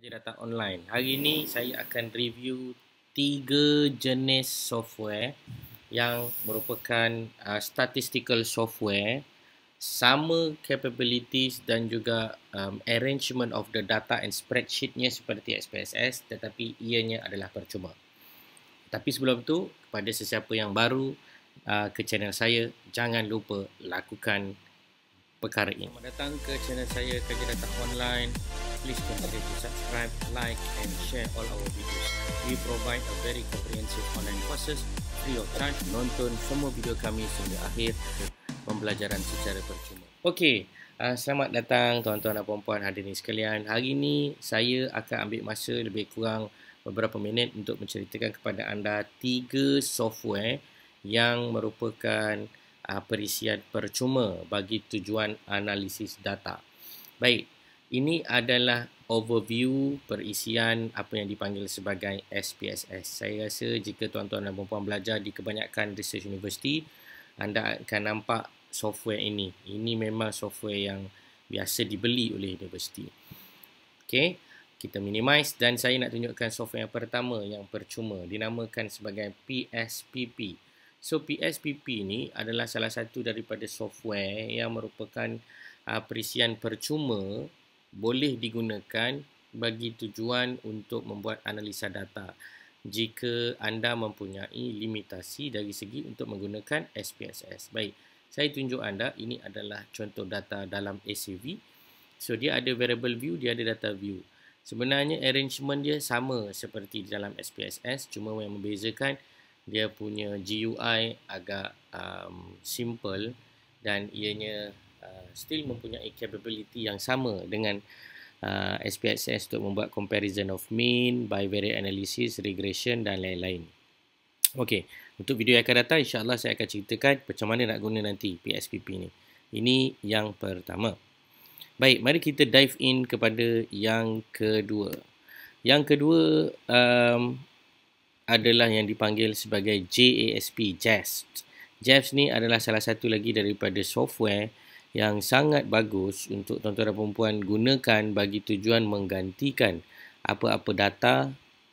saja datang online. Hari ini saya akan review tiga jenis software yang merupakan uh, statistical software sama capabilities dan juga um, arrangement of the data and spreadsheetnya seperti SPSS tetapi ianya adalah percuma. Tapi sebelum itu kepada sesiapa yang baru uh, ke channel saya jangan lupa lakukan perkara ini. Selamat datang ke channel saya Kerja Data Online please consider to subscribe, like, and share all our videos. We provide a very comprehensive online courses free of charge. Nonton semua video kami sehingga akhir pembelajaran secara percuma. Okey, uh, selamat datang tuan-tuan dan puan-puan hadirin sekalian. Hari ini saya akan ambil masa lebih kurang beberapa minit untuk menceritakan kepada anda tiga software yang merupakan ah, perisian percuma bagi tujuan analisis data. Baik, ini adalah overview perisian apa yang dipanggil sebagai SPSS. Saya rasa jika tuan-tuan dan puan-puan belajar di kebanyakan research university, anda akan nampak software ini. Ini memang software yang biasa dibeli oleh universiti. Okey, kita minimize dan saya nak tunjukkan software yang pertama yang percuma dinamakan sebagai PSPP. So PSPP ni adalah salah satu daripada software yang merupakan uh, perisian percuma boleh digunakan bagi tujuan untuk membuat analisa data jika anda mempunyai limitasi dari segi untuk menggunakan SPSS. Baik, saya tunjuk anda ini adalah contoh data dalam ACV. So dia ada variable view, dia ada data view. Sebenarnya arrangement dia sama seperti dalam SPSS cuma yang membezakan dia punya GUI agak um, simple dan ianya still mempunyai capability yang sama dengan uh, SPSS untuk membuat comparison of mean, bivariate analysis, regression dan lain-lain. Okey, untuk video yang akan datang insya-Allah saya akan ceritakan macam mana nak guna nanti PSPP ni. Ini yang pertama. Baik, mari kita dive in kepada yang kedua. Yang kedua um, adalah yang dipanggil sebagai JASP, JAST. JAST ni adalah salah satu lagi daripada software yang sangat bagus untuk tuan-tuan dan perempuan gunakan bagi tujuan menggantikan apa-apa data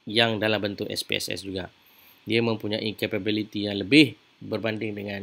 yang dalam bentuk SPSS juga. Dia mempunyai capability yang lebih berbanding dengan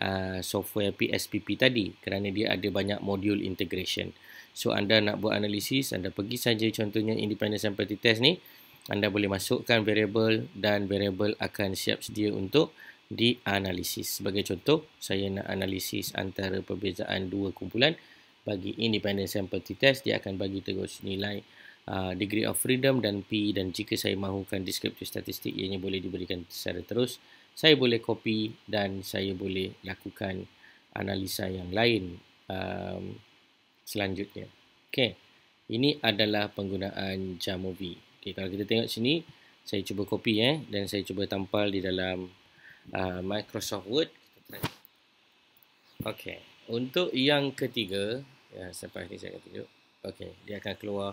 uh, software PSPP tadi kerana dia ada banyak modul integration. So anda nak buat analisis, anda pergi saja contohnya independent sample test ni, anda boleh masukkan variable dan variable akan siap sedia untuk dianalisis. Sebagai contoh, saya nak analisis antara perbezaan dua kumpulan bagi independent sample t-test, dia akan bagi terus nilai uh, degree of freedom dan P dan jika saya mahukan descriptive statistik, ianya boleh diberikan secara terus. Saya boleh copy dan saya boleh lakukan analisa yang lain um, selanjutnya. Okay. Ini adalah penggunaan Jamovi. Okay, kalau kita tengok sini, saya cuba copy eh, dan saya cuba tampal di dalam Ah, Microsoft Word. Okey. Untuk yang ketiga, ya, sampai ni saya akan tunjuk. Okey, dia akan keluar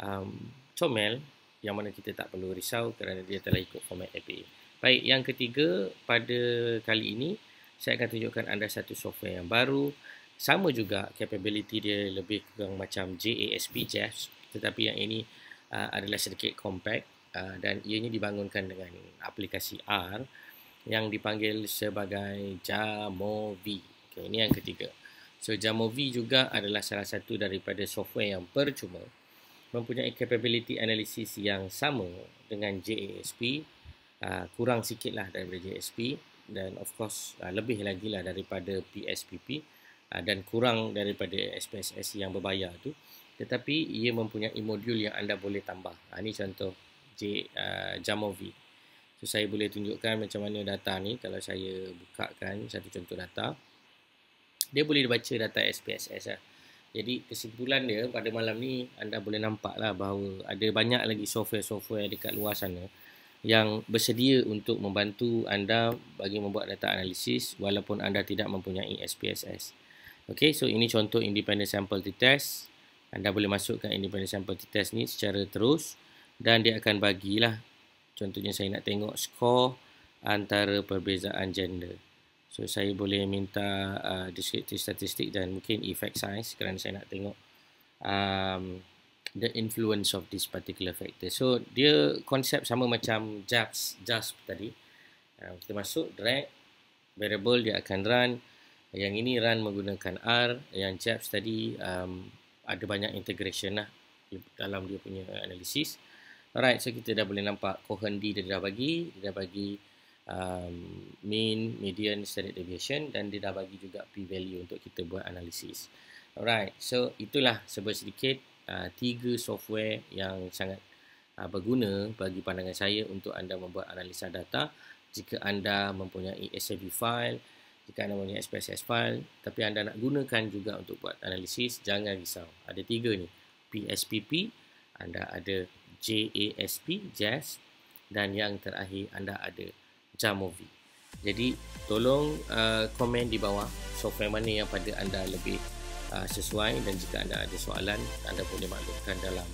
um, comel yang mana kita tak perlu risau kerana dia telah ikut format API. Baik, yang ketiga pada kali ini saya akan tunjukkan anda satu software yang baru. Sama juga capability dia lebih kurang macam JASP Jeff, tetapi yang ini uh, adalah sedikit compact uh, dan ianya dibangunkan dengan aplikasi R yang dipanggil sebagai Jamovi. Okay, ini yang ketiga. So Jamovi juga adalah salah satu daripada software yang percuma mempunyai capability analysis yang sama dengan JASP ah, kurang sikit lah daripada JASP dan of course ah, lebih lagi lah daripada PSPP ah, dan kurang daripada SPSS yang berbayar tu tetapi ia mempunyai modul yang anda boleh tambah ini contoh Jamovi So, saya boleh tunjukkan macam mana data ni kalau saya bukakan satu contoh data. Dia boleh baca data SPSS lah. Jadi kesimpulan dia pada malam ni anda boleh nampak lah bahawa ada banyak lagi software-software dekat luar sana yang bersedia untuk membantu anda bagi membuat data analisis walaupun anda tidak mempunyai SPSS. Okay, so ini contoh independent sample t-test. Anda boleh masukkan independent sample t-test ni secara terus dan dia akan bagilah Contohnya saya nak tengok skor antara perbezaan gender. So saya boleh minta uh, descriptive statistik dan mungkin effect size kerana saya nak tengok um, the influence of this particular factor. So dia konsep sama macam JASP, JASP tadi. Um, kita masuk drag variable dia akan run. Yang ini run menggunakan R. Yang JASP tadi um, ada banyak integration lah dalam dia punya uh, analisis. Alright, so kita dah boleh nampak Cohen D dia dah bagi, dia dah bagi um, mean, median, standard deviation dan dia dah bagi juga p-value untuk kita buat analisis. Alright, so itulah sebaik sedikit uh, tiga software yang sangat uh, berguna bagi pandangan saya untuk anda membuat analisa data jika anda mempunyai SAV file, jika anda mempunyai SPSS file tapi anda nak gunakan juga untuk buat analisis, jangan risau. Ada tiga ni, PSPP, anda ada JASP Jazz dan yang terakhir anda ada Jamovi. Jadi tolong uh, komen di bawah software mana yang pada anda lebih uh, sesuai dan jika anda ada soalan anda boleh maklumkan dalam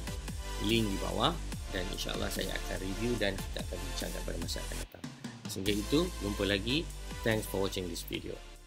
link di bawah dan insyaAllah saya akan review dan kita akan bincangkan pada masa akan datang. Sehingga itu, jumpa lagi. Thanks for watching this video.